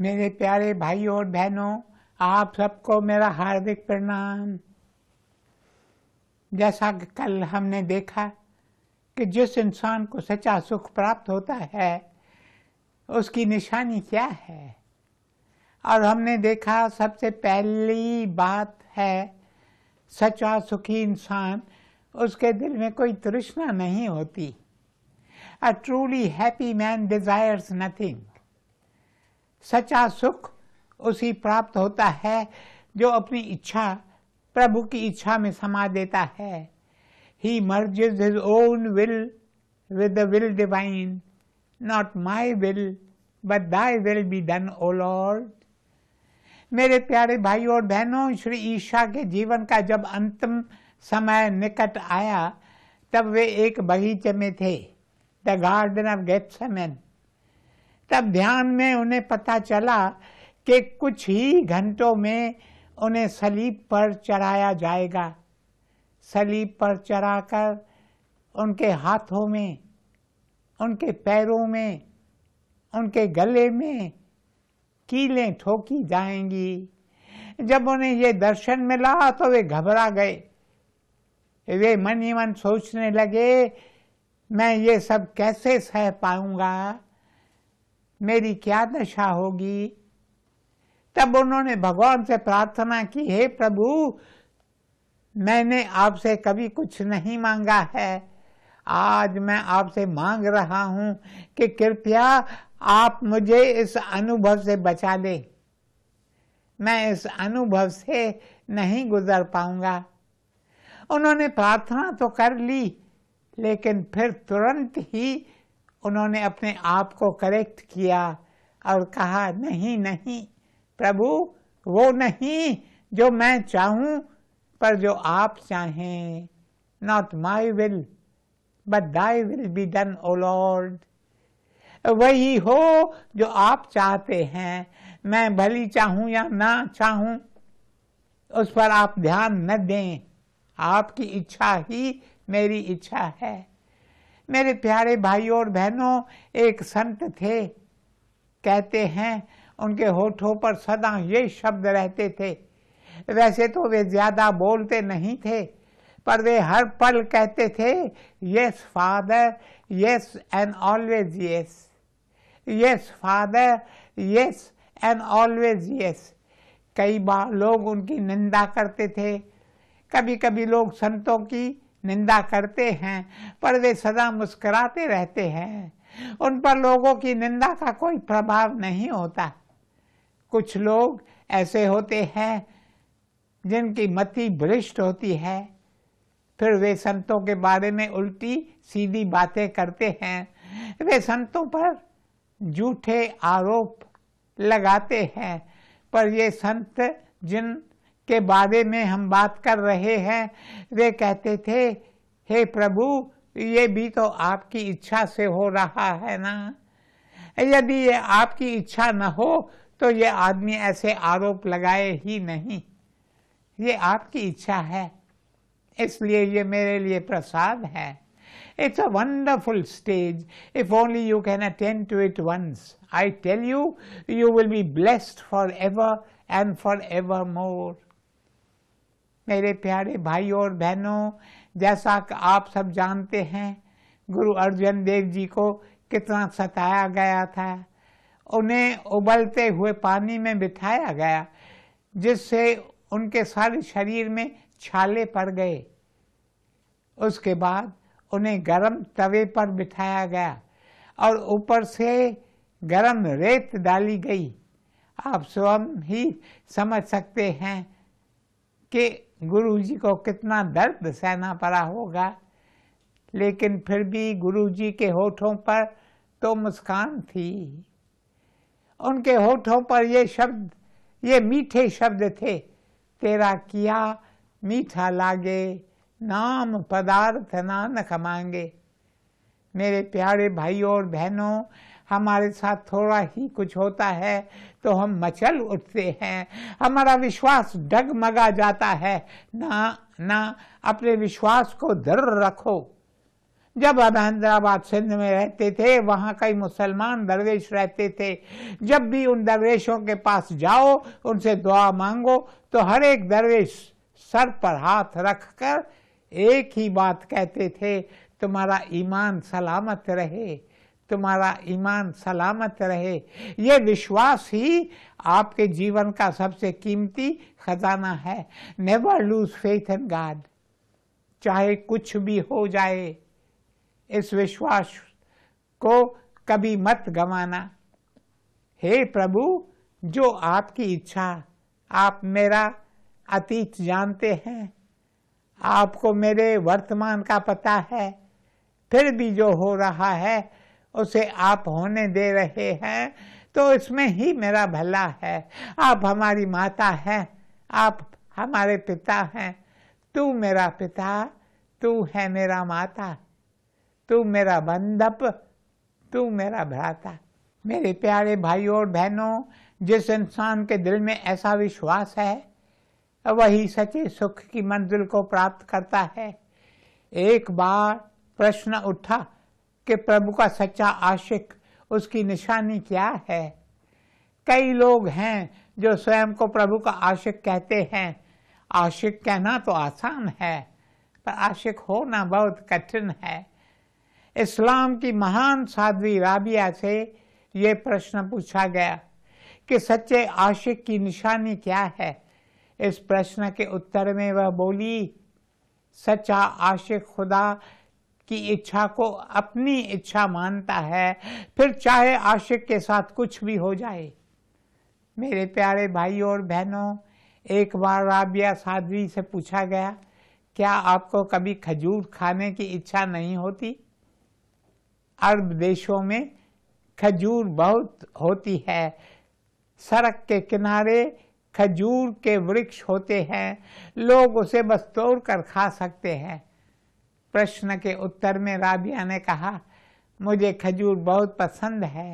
मेरे प्यारे भाई और बहनों आप सबको मेरा हार्दिक प्रणाम जैसा कि कल हमने देखा कि जिस इंसान को सच्चा सुख प्राप्त होता है उसकी निशानी क्या है और हमने देखा सबसे पहली बात है सच्चा सुखी इंसान उसके दिल में कोई तृष्णा नहीं होती a truly happy man desires nothing सचा सुख उसी प्राप्त होता है जो अपनी इच्छा प्रभु की इच्छा में समा देता है he is his own will with the will divine not my will but thy will be done O lord मेरे प्यारे भाई और बहनों श्री ईशा के जीवन का जब अंतिम समय निकट आया तब वे एक बगीचे में थे द गार्डन ऑफ गेट्समैन तब ध्यान में उन्हें पता चला कि कुछ ही घंटों में उन्हें सलीब पर चढ़ाया जाएगा सलीब पर चढ़ाकर उनके हाथों में उनके पैरों में उनके गले में कीलें ठोकी जाएंगी जब उन्हें ये दर्शन मिला तो वे घबरा गए वे मन ही मन सोचने लगे मैं ये सब कैसे सह पाऊंगा मेरी क्या दशा होगी तब उन्होंने भगवान से प्रार्थना की हे प्रभु मैंने आपसे कभी कुछ नहीं मांगा है आज मैं आपसे मांग रहा हूं कि कृपया आप मुझे इस अनुभव से बचा ले मैं इस अनुभव से नहीं गुजर पाऊंगा उन्होंने प्रार्थना तो कर ली लेकिन फिर तुरंत ही उन्होंने अपने आप को करेक्ट किया और कहा नहीं नहीं प्रभु वो नहीं जो मैं चाहूं पर जो आप चाहें not my will but thy will be done O lord वही हो जो आप चाहते हैं मैं भली चाहूं या ना चाहूं उस पर आप ध्यान न दें आपकी इच्छा ही मेरी इच्छा है मेरे प्यारे भाइयों और बहनों एक संत थे कहते हैं उनके होठों पर सदा ये शब्द रहते थे वैसे तो वे ज़्यादा बोलते नहीं थे पर वे हर पल कहते थे yes father yes and always yes yes father yes and always yes कई बार लोग उनकी निंदा करते थे कभी कभी लोग संतों की निंदा करते हैं पर वे सदा मुस्कुराते रहते हैं उन पर लोगों की निंदा का कोई प्रभाव नहीं होता कुछ लोग ऐसे होते हैं जिनकी मति भ्रष्ट होती है फिर वे संतों के बारे में उल्टी सीधी बातें करते हैं वे संतों पर झूठे आरोप लगाते हैं पर ये संत जिन के बारे में हम बात कर रहे हैं वे कहते थे हे प्रभु ये भी तो आपकी इच्छा से हो रहा है ना यदि ये आपकी इच्छा न हो तो ये आदमी ऐसे आरोप लगाए ही नहीं ये आपकी इच्छा है इसलिए ये मेरे लिए प्रसाद है it's a wonderful stage if only you can attend to it once I tell you you will be blessed for ever and for ever more मेरे प्यारे भाई और बहनों जैसा कि आप सब जानते हैं गुरु अर्जुन देव जी को कितना सताया गया था उन्हें उबलते हुए पानी में बिठाया गया जिससे उनके सारे शरीर में छाले पड़ गए उसके बाद उन्हें गरम तवे पर बिठाया गया और ऊपर से गरम रेत डाली गई आप स्वयं ही समझ सकते हैं कि गुरु जी को कितना दर्द सहना पड़ा होगा लेकिन फिर भी गुरु जी के होठों पर तो मुस्कान थी उनके होठों पर ये शब्द ये मीठे शब्द थे तेरा किया मीठा लागे नाम पदार्थ नानक मांगे मेरे प्यारे भाइयों और बहनों हमारे साथ थोड़ा ही कुछ होता है तो हम मचल उठते हैं हमारा विश्वास डगमगा जाता है ना ना अपने विश्वास को दृढ़ रखो जब हम हैदराबाद सिंध में रहते थे वहाँ कई मुसलमान दरवेश रहते थे जब भी उन दरवेशों के पास जाओ उनसे दुआ मांगो तो हर एक दरवेश सर पर हाथ रखकर एक ही बात कहते थे तुम्हारा ईमान सलामत रहे तुम्हारा ईमान सलामत रहे ये विश्वास ही आपके जीवन का सबसे कीमती खजाना है never lose faith in God चाहे कुछ भी हो जाए इस विश्वास को कभी मत गंवाना हे प्रभु जो आपकी इच्छा आप मेरा अतीत जानते हैं आपको मेरे वर्तमान का पता है फिर भी जो हो रहा है उसे आप होने दे रहे हैं तो इसमें ही मेरा भला है आप हमारी माता हैं आप हमारे पिता हैं तू मेरा पिता तू है मेरा माता तू मेरा बंधप तू मेरा भ्राता मेरे प्यारे भाइयों और बहनों जिस इंसान के दिल में ऐसा विश्वास है वही सच्चे सुख की मंजिल को प्राप्त करता है एक बार प्रश्न उठा कि प्रभु का सच्चा आशिक उसकी निशानी क्या है कई लोग हैं जो स्वयं को प्रभु का आशिक कहते हैं आशिक कहना तो आसान है पर आशिक होना बहुत कठिन है इस्लाम की महान साध्वी राबिया से ये प्रश्न पूछा गया कि सच्चे आशिक की निशानी क्या है इस प्रश्न के उत्तर में वह बोली सच्चा आशिक खुदा की इच्छा को अपनी इच्छा मानता है फिर चाहे आशिक के साथ कुछ भी हो जाए मेरे प्यारे भाई और बहनों एक बार राबिया साधवी से पूछा गया क्या आपको कभी खजूर खाने की इच्छा नहीं होती अरब देशों में खजूर बहुत होती है सड़क के किनारे खजूर के वृक्ष होते हैं लोग उसे बस तोड़ कर खा सकते हैं प्रश्न के उत्तर में राबिया ने कहा मुझे खजूर बहुत पसंद है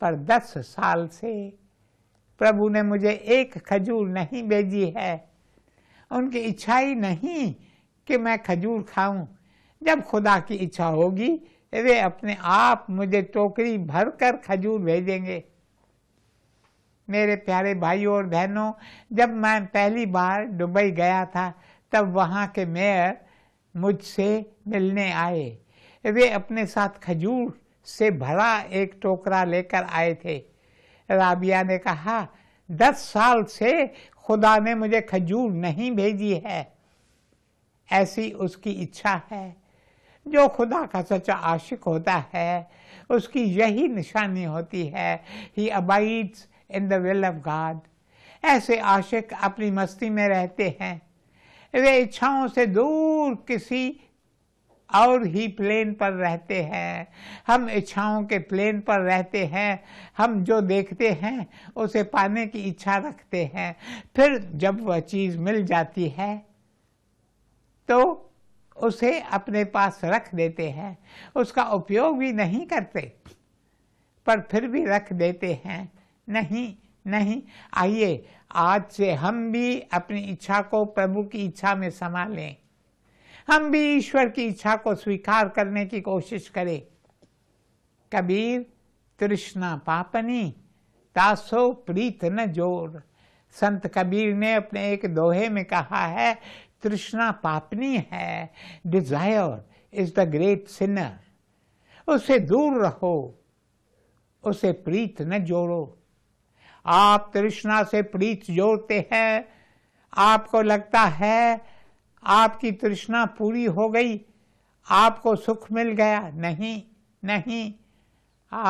पर दस साल से प्रभु ने मुझे एक खजूर नहीं भेजी है उनकी इच्छा ही नहीं कि मैं खजूर खाऊं जब खुदा की इच्छा होगी वे अपने आप मुझे टोकरी भर कर खजूर भेजेंगे मेरे प्यारे भाइयों और बहनों जब मैं पहली बार दुबई गया था तब वहाँ के मेयर मुझसे मिलने आए वे अपने साथ खजूर से भरा एक टोकरा लेकर आए थे राबिया ने कहा दस साल से खुदा ने मुझे खजूर नहीं भेजी है ऐसी उसकी इच्छा है जो खुदा का सच्चा आशिक होता है उसकी यही निशानी होती है he abides in the will of God ऐसे आशिक अपनी मस्ती में रहते हैं वे इच्छाओं से दूर किसी और ही प्लेन पर रहते हैं हम इच्छाओं के प्लेन पर रहते हैं हम जो देखते हैं उसे पाने की इच्छा रखते हैं फिर जब वह चीज़ मिल जाती है तो उसे अपने पास रख देते हैं उसका उपयोग भी नहीं करते पर फिर भी रख देते हैं नहीं नहीं आइए आज से हम भी अपनी इच्छा को प्रभु की इच्छा में संभालें हम भी ईश्वर की इच्छा को स्वीकार करने की कोशिश करें कबीर तृष्णा पापनी तासो प्रीत न जोर संत कबीर ने अपने एक दोहे में कहा है तृष्णा पापनी है desire is the great sinner उसे दूर रहो उसे प्रीत न जोड़ो आप तृष्णा से प्रीत जोड़ते हैं आपको लगता है आपकी तृष्णा पूरी हो गई आपको सुख मिल गया नहीं नहीं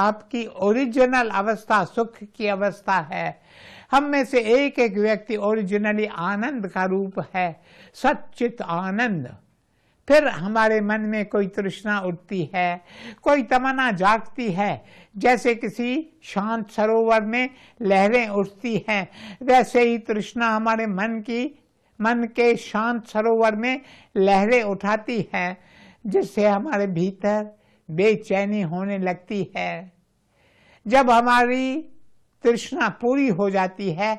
आपकी ओरिजिनल अवस्था सुख की अवस्था है हम में से एक एक व्यक्ति ओरिजिनली आनंद का रूप है सचित आनंद फिर हमारे मन में कोई तृष्णा उठती है कोई तमन्ना जागती है जैसे किसी शांत सरोवर में लहरें उठती हैं वैसे ही तृष्णा हमारे मन की मन के शांत सरोवर में लहरें उठाती है जिससे हमारे भीतर बेचैनी होने लगती है जब हमारी तृष्णा पूरी हो जाती है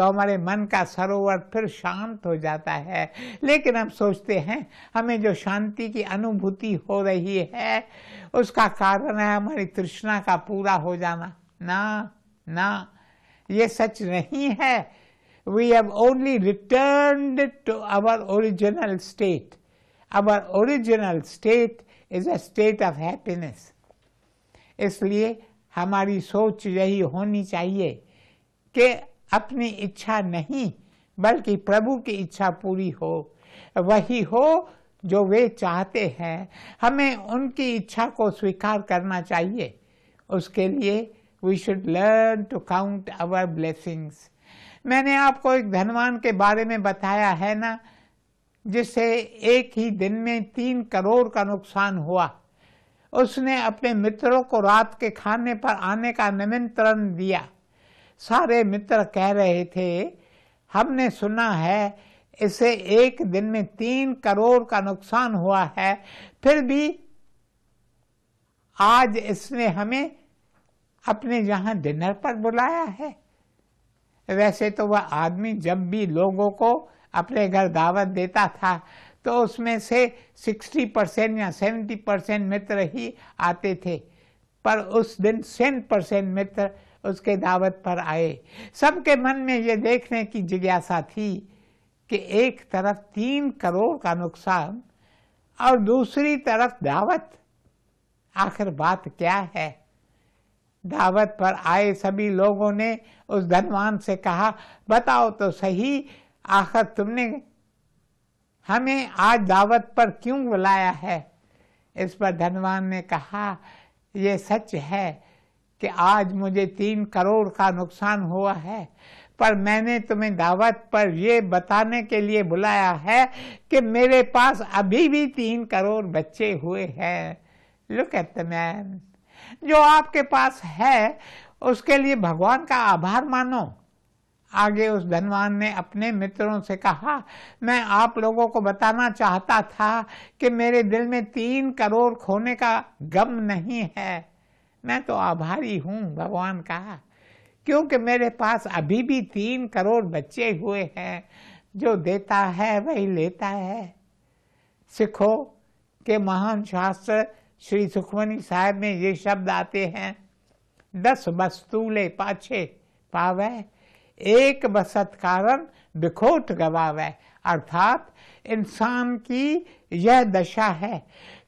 तो हमारे मन का सरोवर फिर शांत हो जाता है लेकिन हम सोचते हैं हमें जो शांति की अनुभूति हो रही है उसका कारण है हमारी तृष्णा का पूरा हो जाना ना ना ये सच नहीं है we have only return to our original state our original state is a state of happiness इसलिए हमारी सोच यही होनी चाहिए कि अपनी इच्छा नहीं बल्कि प्रभु की इच्छा पूरी हो वही हो जो वे चाहते हैं हमें उनकी इच्छा को स्वीकार करना चाहिए उसके लिए we should learn to count our blessings मैंने आपको एक धनवान के बारे में बताया है ना जिसे एक ही दिन में तीन करोड़ का नुकसान हुआ उसने अपने मित्रों को रात के खाने पर आने का निमंत्रण दिया सारे मित्र कह रहे थे हमने सुना है इसे एक दिन में तीन करोड़ का नुकसान हुआ है फिर भी आज इसने हमें अपने यहां डिनर पर बुलाया है वैसे तो वह आदमी जब भी लोगों को अपने घर दावत देता था तो उसमें से 60 परसेंट या 70 परसेंट मित्र ही आते थे पर उस दिन 100 परसेंट मित्र उसके दावत पर आए सबके मन में ये देखने की जिज्ञासा थी कि एक तरफ तीन करोड़ का नुकसान और दूसरी तरफ दावत आखिर बात क्या है दावत पर आए सभी लोगों ने उस धनवान से कहा बताओ तो सही आखिर तुमने हमें आज दावत पर क्यों बुलाया है इस पर धनवान ने कहा यह सच है कि आज मुझे तीन करोड़ का नुकसान हुआ है पर मैंने तुम्हें दावत पर यह बताने के लिए बुलाया है कि मेरे पास अभी भी तीन करोड़ बच्चे हुए हैं लुक एट द मैन जो आपके पास है उसके लिए भगवान का आभार मानो आगे उस धनवान ने अपने मित्रों से कहा मैं आप लोगों को बताना चाहता था कि मेरे दिल में तीन करोड़ खोने का गम नहीं है मैं तो आभारी हूँ भगवान का क्योंकि मेरे पास अभी भी तीन करोड़ बच्चे हुए हैं जो देता है वही लेता है सिखो के महान शास्त्र श्री सुखमनी साहब में ये शब्द आते हैं दस वस्तूले पाछे पावे एक बसत कारण बिखोट गवावे अर्थात इंसान की यह दशा है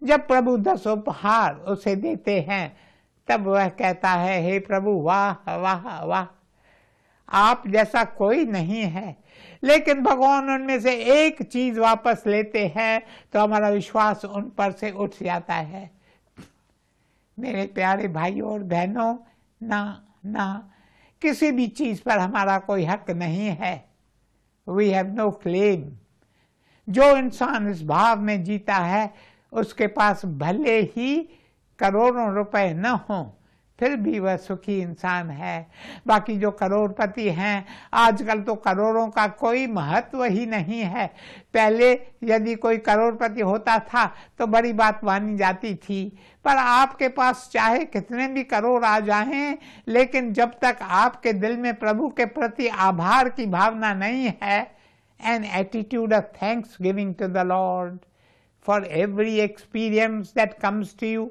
जब प्रभु दस उपहार उसे देते हैं तब वह कहता है हे प्रभु वाह वाह वाह आप जैसा कोई नहीं है लेकिन भगवान उनमें से एक चीज वापस लेते हैं तो हमारा विश्वास उन पर से उठ जाता है मेरे प्यारे भाई और बहनों ना ना किसी भी चीज पर हमारा कोई हक नहीं है वी हैव नो क्लेम जो इंसान इस भाव में जीता है उसके पास भले ही करोड़ों रुपए न हो फिर भी वह सुखी इंसान है बाकी जो करोड़पति हैं आजकल तो करोड़ों का कोई महत्व ही नहीं है पहले यदि कोई करोड़पति होता था तो बड़ी बात मानी जाती थी पर आपके पास चाहे कितने भी करोड़ आ जाएं लेकिन जब तक आपके दिल में प्रभु के प्रति आभार की भावना नहीं है an attitude of thanksgiving to the lord for every experience that comes to you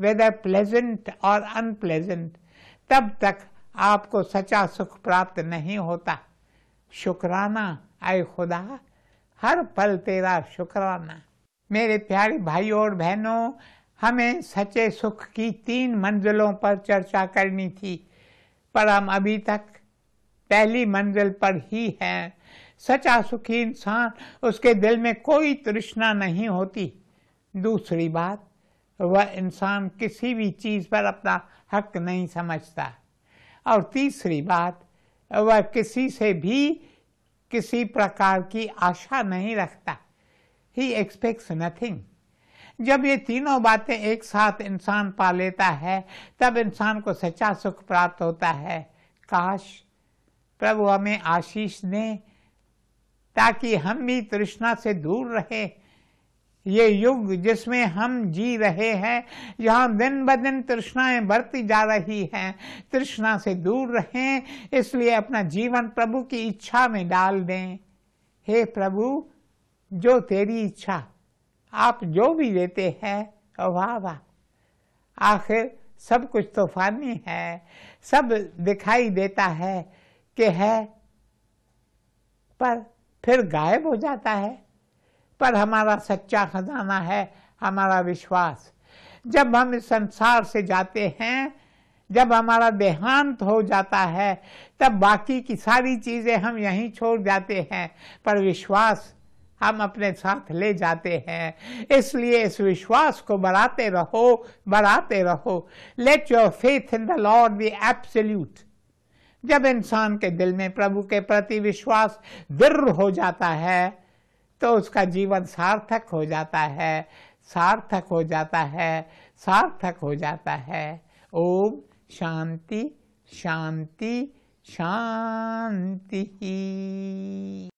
whether pleasant और अनप्लेजेंट तब तक आपको सच्चा सुख प्राप्त नहीं होता शुक्राना आए खुदा हर पल तेरा शुक्राना मेरे प्यारे भाइयों और बहनों हमें सच्चे सुख की तीन मंजिलों पर चर्चा करनी थी पर हम अभी तक पहली मंजिल पर ही हैं सच्चा सुखी इंसान उसके दिल में कोई तृष्णा नहीं होती दूसरी बात तो वह इंसान किसी भी चीज़ पर अपना हक नहीं समझता और तीसरी बात वह किसी से भी किसी प्रकार की आशा नहीं रखता ही एक्सपेक्ट्स नथिंग जब ये तीनों बातें एक साथ इंसान पा लेता है तब इंसान को सच्चा सुख प्राप्त होता है काश प्रभु हमें आशीष दें ताकि हम भी तृष्णा से दूर रहें ये युग जिसमें हम जी रहे हैं यहाँ दिन ब दिन तृष्णाएं बढ़ती जा रही हैं तृष्णा से दूर रहें इसलिए अपना जीवन प्रभु की इच्छा में डाल दें हे प्रभु जो तेरी इच्छा आप जो भी देते हैं वाह वाह आखिर सब कुछ तो फानी है सब दिखाई देता है कि है पर फिर गायब हो जाता है पर हमारा सच्चा खजाना है हमारा विश्वास जब हम इस संसार से जाते हैं जब हमारा देहांत हो जाता है तब बाकी की सारी चीज़ें हम यहीं छोड़ जाते हैं पर विश्वास हम अपने साथ ले जाते हैं इसलिए इस विश्वास को बढ़ाते रहो बढ़ाते रहो let your faith in the lord be absolute जब इंसान के दिल में प्रभु के प्रति विश्वास दृढ़ हो जाता है तो उसका जीवन सार्थक हो जाता है सार्थक हो जाता है सार्थक हो जाता है ओम शांति शांति शांति